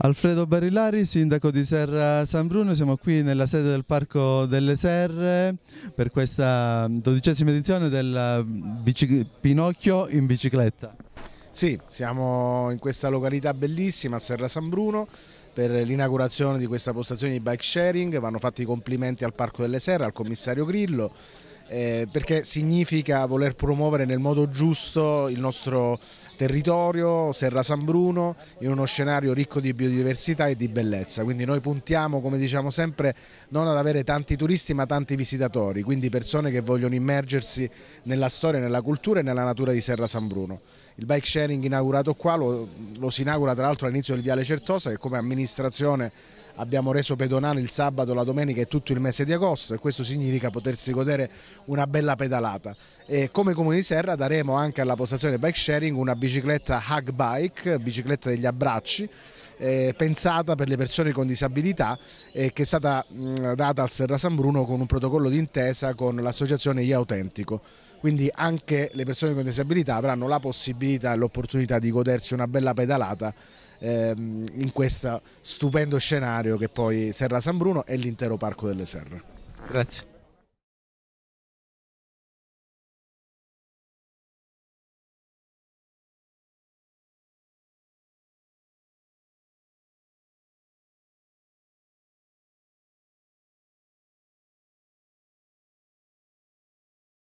Alfredo Barillari, sindaco di Serra San Bruno, siamo qui nella sede del Parco delle Serre per questa dodicesima edizione del Pinocchio in bicicletta. Sì, siamo in questa località bellissima, Serra San Bruno, per l'inaugurazione di questa postazione di bike sharing, vanno fatti i complimenti al Parco delle Serre, al commissario Grillo, eh, perché significa voler promuovere nel modo giusto il nostro territorio, Serra San Bruno, in uno scenario ricco di biodiversità e di bellezza. Quindi noi puntiamo, come diciamo sempre, non ad avere tanti turisti ma tanti visitatori, quindi persone che vogliono immergersi nella storia, nella cultura e nella natura di Serra San Bruno. Il bike sharing inaugurato qua lo, lo si inaugura tra l'altro all'inizio del Viale Certosa che come amministrazione abbiamo reso pedonale il sabato, la domenica e tutto il mese di agosto e questo significa potersi godere una bella pedalata. E come Comune di Serra daremo anche alla postazione bike sharing una bicicletta bicicletta Hug Bike, bicicletta degli abbracci, eh, pensata per le persone con disabilità eh, che è stata mh, mm, data al Serra San Bruno con un protocollo d'intesa con l'associazione Ia Autentico. Quindi anche le persone con disabilità avranno la possibilità e l'opportunità di godersi una bella pedalata ehm, in questo stupendo scenario che poi Serra San Bruno e l'intero Parco delle Serre. Grazie.